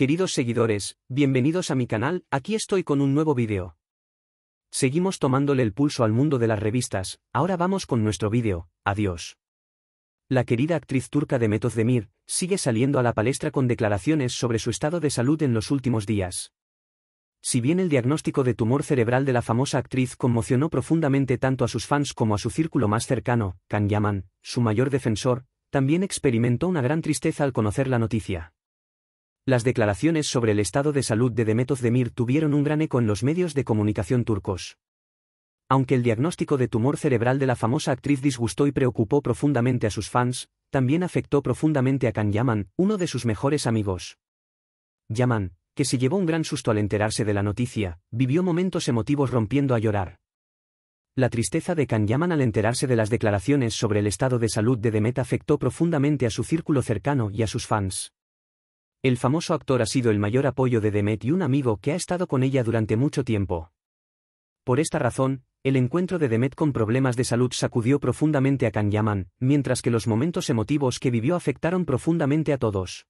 Queridos seguidores, bienvenidos a mi canal, aquí estoy con un nuevo vídeo. Seguimos tomándole el pulso al mundo de las revistas, ahora vamos con nuestro vídeo, adiós. La querida actriz turca Demet Özdemir sigue saliendo a la palestra con declaraciones sobre su estado de salud en los últimos días. Si bien el diagnóstico de tumor cerebral de la famosa actriz conmocionó profundamente tanto a sus fans como a su círculo más cercano, Can Yaman, su mayor defensor, también experimentó una gran tristeza al conocer la noticia. Las declaraciones sobre el estado de salud de Demet Özdemir tuvieron un gran eco en los medios de comunicación turcos. Aunque el diagnóstico de tumor cerebral de la famosa actriz disgustó y preocupó profundamente a sus fans, también afectó profundamente a Can Yaman, uno de sus mejores amigos. Yaman, que se llevó un gran susto al enterarse de la noticia, vivió momentos emotivos rompiendo a llorar. La tristeza de Can Yaman al enterarse de las declaraciones sobre el estado de salud de Demet afectó profundamente a su círculo cercano y a sus fans. El famoso actor ha sido el mayor apoyo de Demet y un amigo que ha estado con ella durante mucho tiempo. Por esta razón, el encuentro de Demet con problemas de salud sacudió profundamente a Kanyaman, mientras que los momentos emotivos que vivió afectaron profundamente a todos.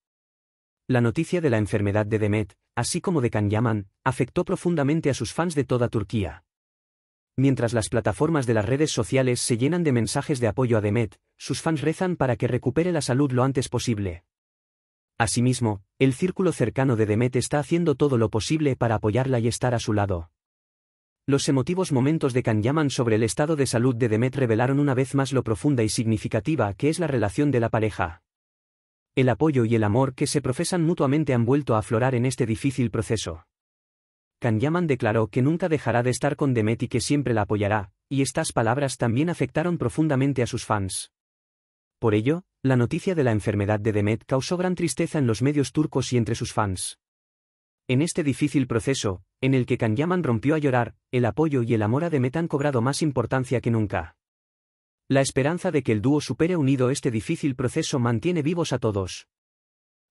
La noticia de la enfermedad de Demet, así como de Kanyaman, afectó profundamente a sus fans de toda Turquía. Mientras las plataformas de las redes sociales se llenan de mensajes de apoyo a Demet, sus fans rezan para que recupere la salud lo antes posible. Asimismo, el círculo cercano de Demet está haciendo todo lo posible para apoyarla y estar a su lado. Los emotivos momentos de Kanyaman sobre el estado de salud de Demet revelaron una vez más lo profunda y significativa que es la relación de la pareja. El apoyo y el amor que se profesan mutuamente han vuelto a aflorar en este difícil proceso. Kanyaman declaró que nunca dejará de estar con Demet y que siempre la apoyará, y estas palabras también afectaron profundamente a sus fans. Por ello, la noticia de la enfermedad de Demet causó gran tristeza en los medios turcos y entre sus fans. En este difícil proceso, en el que Kanyaman rompió a llorar, el apoyo y el amor a Demet han cobrado más importancia que nunca. La esperanza de que el dúo supere unido este difícil proceso mantiene vivos a todos.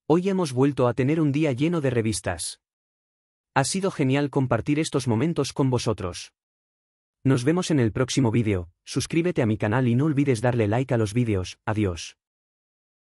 Hoy hemos vuelto a tener un día lleno de revistas. Ha sido genial compartir estos momentos con vosotros. Nos vemos en el próximo vídeo, suscríbete a mi canal y no olvides darle like a los vídeos, adiós.